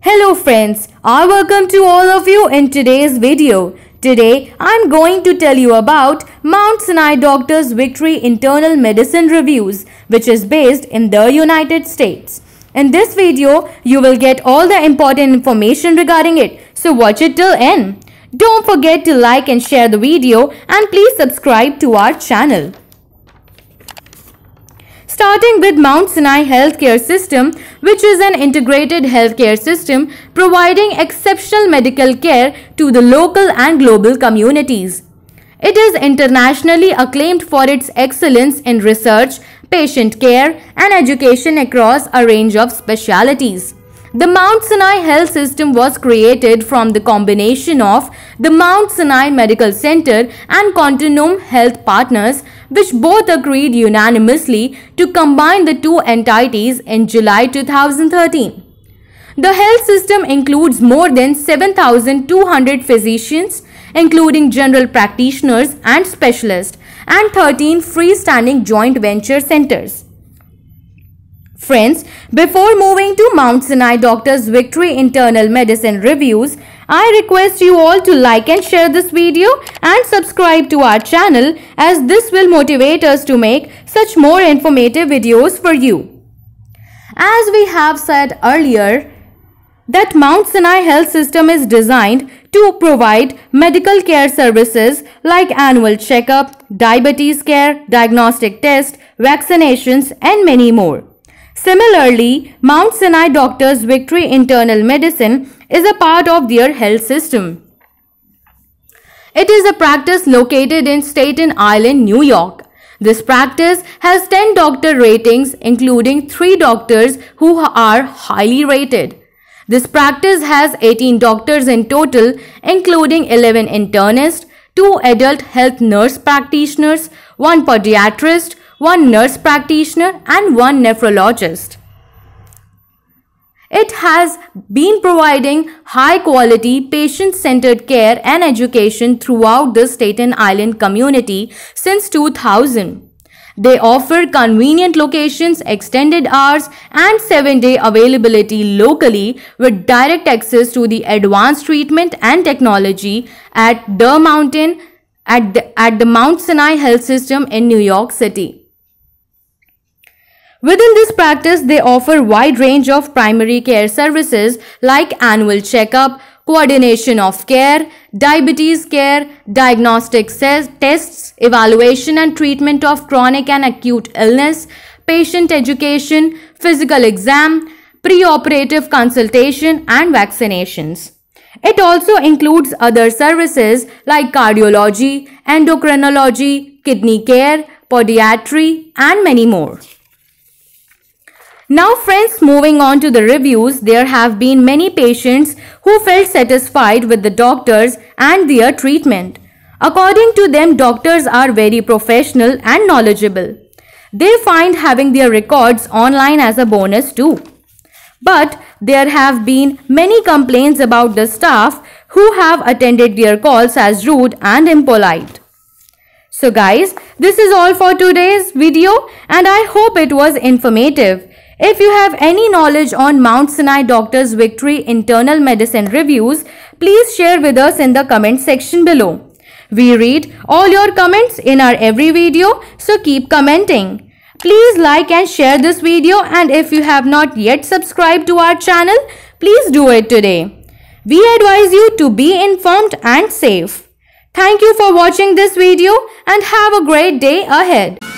Hello friends, I welcome to all of you in today's video. Today, I'm going to tell you about Mount Sinai Doctors Victory Internal Medicine Reviews, which is based in the United States. In this video, you will get all the important information regarding it, so watch it till end. Don't forget to like and share the video and please subscribe to our channel. Starting with Mount Sinai Healthcare System, which is an integrated healthcare system providing exceptional medical care to the local and global communities. It is internationally acclaimed for its excellence in research, patient care, and education across a range of specialities. The Mount Sinai Health System was created from the combination of the Mount Sinai Medical Center and Continuum Health Partners, which both agreed unanimously to combine the two entities in July 2013. The health system includes more than 7,200 physicians, including general practitioners and specialists, and 13 freestanding joint venture centers. Friends, before moving to Mount Sinai Doctor's Victory Internal Medicine Reviews, I request you all to like and share this video and subscribe to our channel as this will motivate us to make such more informative videos for you. As we have said earlier, that Mount Sinai Health System is designed to provide medical care services like annual checkup, diabetes care, diagnostic test, vaccinations and many more. Similarly, Mount Sinai doctors' Victory Internal Medicine is a part of their health system. It is a practice located in Staten Island, New York. This practice has 10 doctor ratings including 3 doctors who are highly rated. This practice has 18 doctors in total including 11 internists, 2 adult health nurse practitioners, 1 podiatrist, one nurse practitioner and one nephrologist. It has been providing high quality patient centered care and education throughout the Staten Island community since 2000. They offer convenient locations, extended hours and 7-day availability locally with direct access to the advanced treatment and technology at the mountain at the, at the Mount Sinai Health System in New York City. Within this practice, they offer wide range of primary care services like annual checkup, coordination of care, diabetes care, diagnostic tests, evaluation and treatment of chronic and acute illness, patient education, physical exam, preoperative consultation and vaccinations. It also includes other services like cardiology, endocrinology, kidney care, podiatry and many more. Now friends moving on to the reviews there have been many patients who felt satisfied with the doctors and their treatment. According to them doctors are very professional and knowledgeable. They find having their records online as a bonus too. But there have been many complaints about the staff who have attended their calls as rude and impolite. So guys, this is all for today's video and I hope it was informative. If you have any knowledge on Mount Sinai Doctor's Victory Internal Medicine Reviews, please share with us in the comment section below. We read all your comments in our every video, so keep commenting. Please like and share this video and if you have not yet subscribed to our channel, please do it today. We advise you to be informed and safe. Thank you for watching this video and have a great day ahead.